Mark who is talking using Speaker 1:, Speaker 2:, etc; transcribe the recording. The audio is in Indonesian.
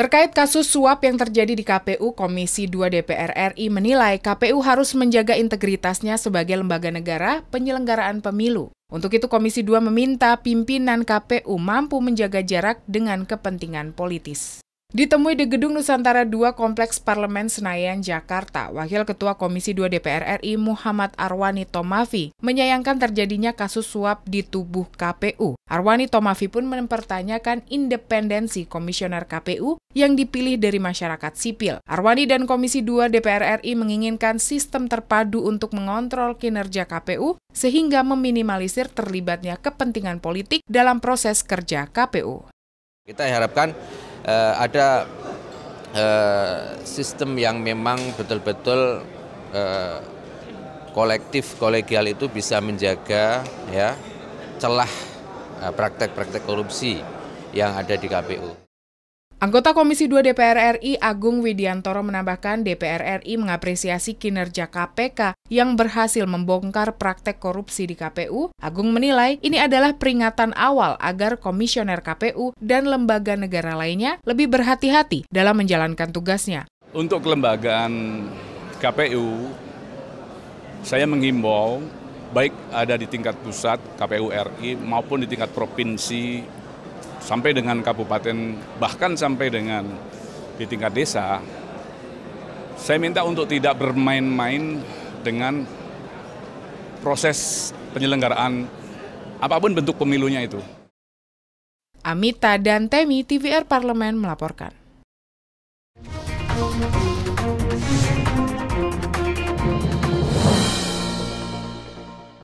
Speaker 1: Terkait kasus suap yang terjadi di KPU, Komisi 2 DPR RI menilai KPU harus menjaga integritasnya sebagai lembaga negara penyelenggaraan pemilu. Untuk itu Komisi 2 meminta pimpinan KPU mampu menjaga jarak dengan kepentingan politis. Ditemui di Gedung Nusantara II Kompleks Parlemen Senayan, Jakarta, Wakil Ketua Komisi 2 DPR RI Muhammad Arwani Tomafi menyayangkan terjadinya kasus suap di tubuh KPU. Arwani Tomafi pun mempertanyakan independensi komisioner KPU yang dipilih dari masyarakat sipil. Arwani dan Komisi 2 DPR RI menginginkan sistem terpadu untuk mengontrol kinerja KPU sehingga meminimalisir terlibatnya kepentingan politik dalam proses kerja KPU.
Speaker 2: Kita harapkan uh, ada uh, sistem yang memang betul-betul uh, kolektif kolegial itu bisa menjaga ya celah praktek-praktek korupsi yang ada di KPU.
Speaker 1: Anggota Komisi 2 DPR RI Agung Widiantoro menambahkan DPR RI mengapresiasi kinerja KPK yang berhasil membongkar praktek korupsi di KPU. Agung menilai ini adalah peringatan awal agar komisioner KPU dan lembaga negara lainnya lebih berhati-hati dalam menjalankan tugasnya.
Speaker 3: Untuk kelembagaan KPU, saya menghimbau baik ada di tingkat pusat KPU RI maupun di tingkat provinsi sampai dengan kabupaten, bahkan sampai dengan di tingkat desa, saya minta untuk tidak bermain-main dengan proses penyelenggaraan apapun bentuk pemilunya itu.
Speaker 1: Amita dan Temi, TVR Parlemen melaporkan.